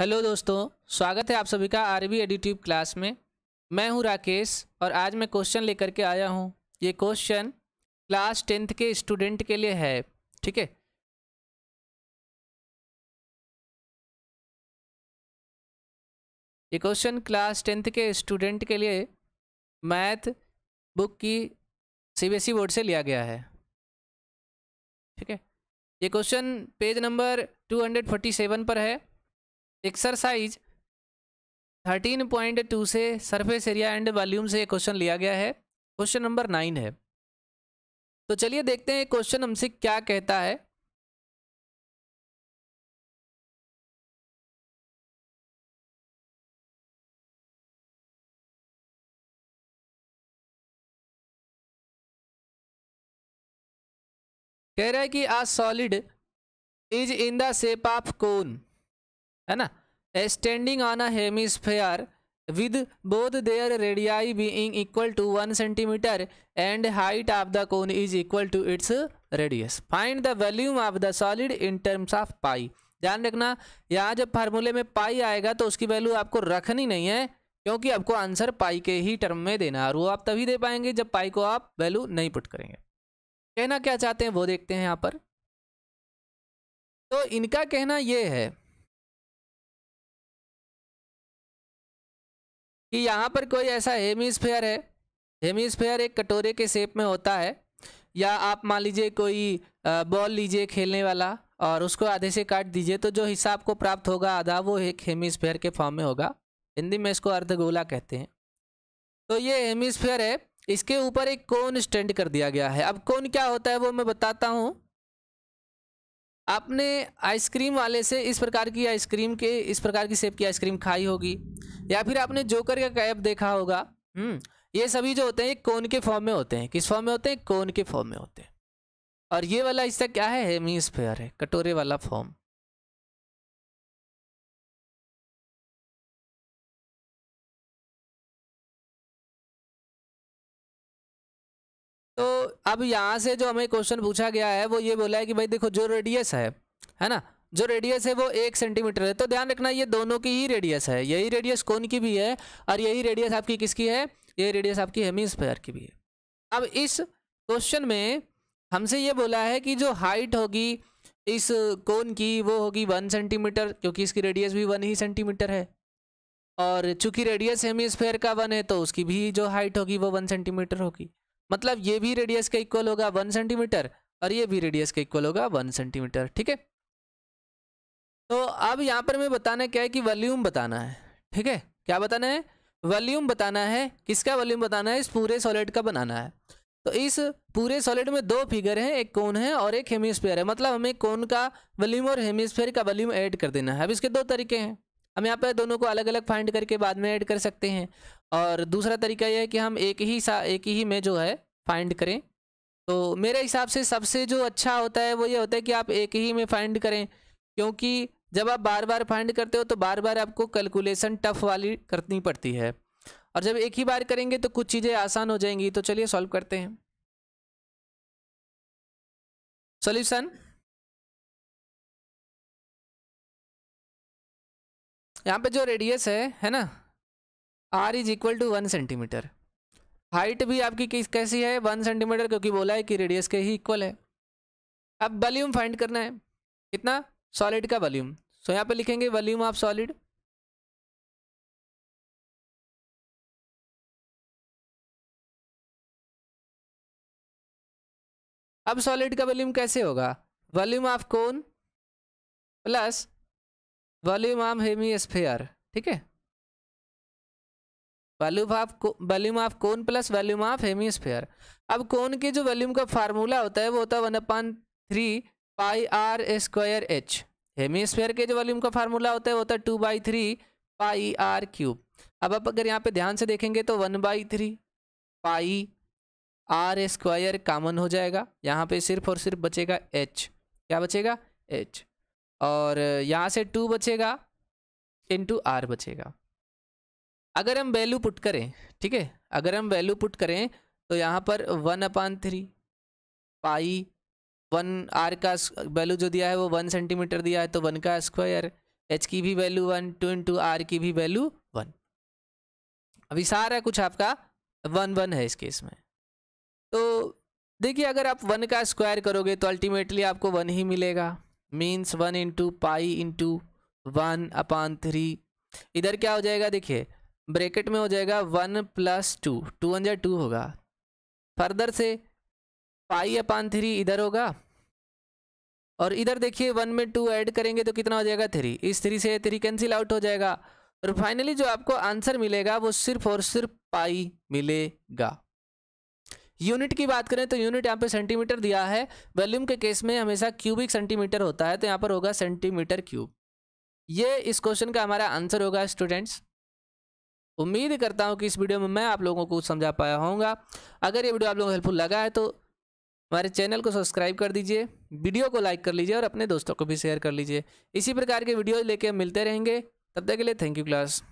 hello दोस्तों स्वागत है आप सभी का आरबी एडिटिव क्लास में मैं हूं राकेश और आज मैं क्वेश्चन लेकर के आया हूं ये क्वेश्चन क्लास टेंथ के स्टूडेंट के लिए है ठीक है ये क्वेश्चन क्लास टेंथ के स्टूडेंट के लिए मैथ बुक की सीबीएसई बोर्ड से लिया गया है ठीक है ये क्वेश्चन पेज नंबर 247 पर है एक्सरसाइज 13.2 से सरफेस एरिया एंड वॉल्यूम से क्वेश्चन लिया गया है क्वेश्चन नंबर नाइन है तो चलिए देखते हैं क्वेश्चन हमसे क्या कहता है कह रहा है कि a solid is in the shape of cone है ना standing on a hemisphere with both their radii being equal to one centimetre and height of the cone is equal to its radius find the volume of the solid in terms of pi ध्यान रखना यहाँ जब फार्मूले में पाई आएगा तो उसकी value आपको रखनी नहीं है क्योंकि आपको आंसर पाई के ही टर्म में देना है और वो आप तभी दे पाएंगे जब पाई को आप वैल्यू नहीं पुट करेंगे कहना क्या चाहते हैं वो देखते हैं यहाँ पर तो इनका कहना ये है कि यहाँ पर कोई ऐसा हेमीस्फेयर है हेमीस्फेयर एक कटोरे के शेप में होता है या आप मान लीजिए कोई बॉल लीजिए खेलने वाला और उसको आधे से काट दीजिए तो जो हिस्सा आपको प्राप्त होगा आधा वो एक हेमीस्फेयर के फॉर्म में होगा हिंदी में इसको अर्धगोला कहते हैं तो ये हेमीस्फेयर है इसके ऊपर एक कोन स्टैंड कर दिया गया है अब कोन क्या होता है वो मैं बताता हूँ आपने आइसक्रीम वाले से इस प्रकार की आइसक्रीम के इस प्रकार की सेप की आइसक्रीम खाई होगी या फिर आपने जोकर का कैप देखा होगा हम्म, ये सभी जो होते हैं ये कोन के फॉर्म में होते हैं किस फॉर्म में होते हैं कोन के फॉर्म में होते हैं और ये वाला हिस्सा क्या है हेमी है कटोरे वाला फॉर्म अब यहाँ से जो हमें क्वेश्चन पूछा गया है वो ये बोला है कि भाई देखो जो रेडियस है है ना जो रेडियस है वो एक सेंटीमीटर है तो ध्यान रखना ये दोनों की ही रेडियस है यही रेडियस कौन की भी है और यही रेडियस आपकी किसकी है ये रेडियस आपकी हेमिस्फेयर की भी है अब इस क्वेश्चन में हमसे ये बोला है कि जो हाइट होगी इस कोन की वो होगी वन सेंटीमीटर क्योंकि इसकी रेडियस भी वन ही सेंटीमीटर है और चूंकि रेडियस हेमी का वन है तो उसकी भी जो हाइट होगी वो वन सेंटीमीटर होगी मतलब ये भी रेडियस का इक्वल होगा वन सेंटीमीटर और ये भी रेडियस का इक्वल होगा वन सेंटीमीटर ठीक है तो अब यहाँ पर मैं बताना क्या है कि वॉल्यूम बताना है ठीक है क्या बताना है वॉल्यूम बताना है किसका वॉल्यूम बताना है इस पूरे सॉलिड का बनाना है तो इस पूरे सॉलिड में दो फिगर हैं एक कोन है और एक हेमिस्फेयर है मतलब हमें कोन का वॉल्यूम और हेमिस्फेयर का वॉल्यूम ऐड कर देना है अब इसके दो तरीके हैं हम यहाँ पर दोनों को अलग अलग फाइंड करके बाद में ऐड कर सकते हैं और दूसरा तरीका यह है कि हम एक ही सा एक ही में जो है फाइंड करें तो मेरे हिसाब से सबसे जो अच्छा होता है वो ये होता है कि आप एक ही में फाइंड करें क्योंकि जब आप बार बार फाइंड करते हो तो बार बार आपको कैलकुलेशन टफ वाली करनी पड़ती है और जब एक ही बार करेंगे तो कुछ चीज़ें आसान हो जाएंगी तो चलिए सॉल्व करते हैं सॉल्यूशन यहाँ पे जो रेडियस है है ना R is equal to one centimetre height भी आपकी किस कैसी है वन सेंटीमीटर क्योंकि बोला है कि रेडियस के ही इक्वल है अब वॉल्यूम फाइंड करना है कितना सॉलिड का वॉल्यूम सो यहाँ पे लिखेंगे वॉल्यूम ऑफ सॉलिड अब सॉलिड का वॉल्यूम कैसे होगा volume of cone plus volume of hemisphere ठीक है volume of volume of cone plus volume of hemisphere अब कौन के जो वैल्यूम का फार्मूला होता है वो होता है one upon three pi R square H hemisphere के जो वॉल्यूम का फार्मूला होता है वो होता है two by three pi R cube अब आप अगर यहाँ पे ध्यान से देखेंगे तो one by three pi R square common हो जाएगा यहाँ पे सिर्फ और सिर्फ बचेगा एच क्या बचेगा एच और यहाँ से टू बचेगा इंटू आर बचेगा अगर हम वैल्यू पुट करें ठीक है अगर हम वैल्यू पुट करें तो यहाँ पर one upon three pi one R का वैल्यू जो दिया है वो वन सेंटीमीटर दिया है तो वन का स्क्वायर एच की भी value one two into R की भी वैल्यू वन अभी सारा कुछ आपका वन वन है इस केस में तो देखिए अगर आप वन का स्क्वायर करोगे तो अल्टीमेटली आपको वन ही मिलेगा means one into pi into one upon three इधर क्या हो जाएगा देखिए ब्रैकेट में हो जाएगा one plus two two one जा टू होगा फर्दर से पाई अपान थ्री इधर होगा और इधर देखिए वन में टू ऐड करेंगे तो कितना हो जाएगा थ्री इस थ्री से थ्री कैंसिल आउट हो जाएगा और फाइनली जो आपको आंसर मिलेगा वो सिर्फ और सिर्फ पाई मिलेगा यूनिट की बात करें तो यूनिट यहाँ पे सेंटीमीटर दिया है वॉल्यूम के केस में हमेशा क्यूबिक सेंटीमीटर होता है तो यहाँ पर होगा सेंटीमीटर क्यूब ये इस क्वेश्चन का हमारा आंसर होगा स्टूडेंट्स उम्मीद करता हूँ कि इस वीडियो में मैं आप लोगों को समझा पाया होऊंगा अगर ये वीडियो आप लोगों को हेल्पफुल लगा है तो हमारे चैनल को सब्सक्राइब कर दीजिए वीडियो को लाइक कर लीजिए और अपने दोस्तों को भी शेयर कर लीजिए इसी प्रकार के वीडियो लेके मिलते रहेंगे तब तक के लिए थैंक यू क्लास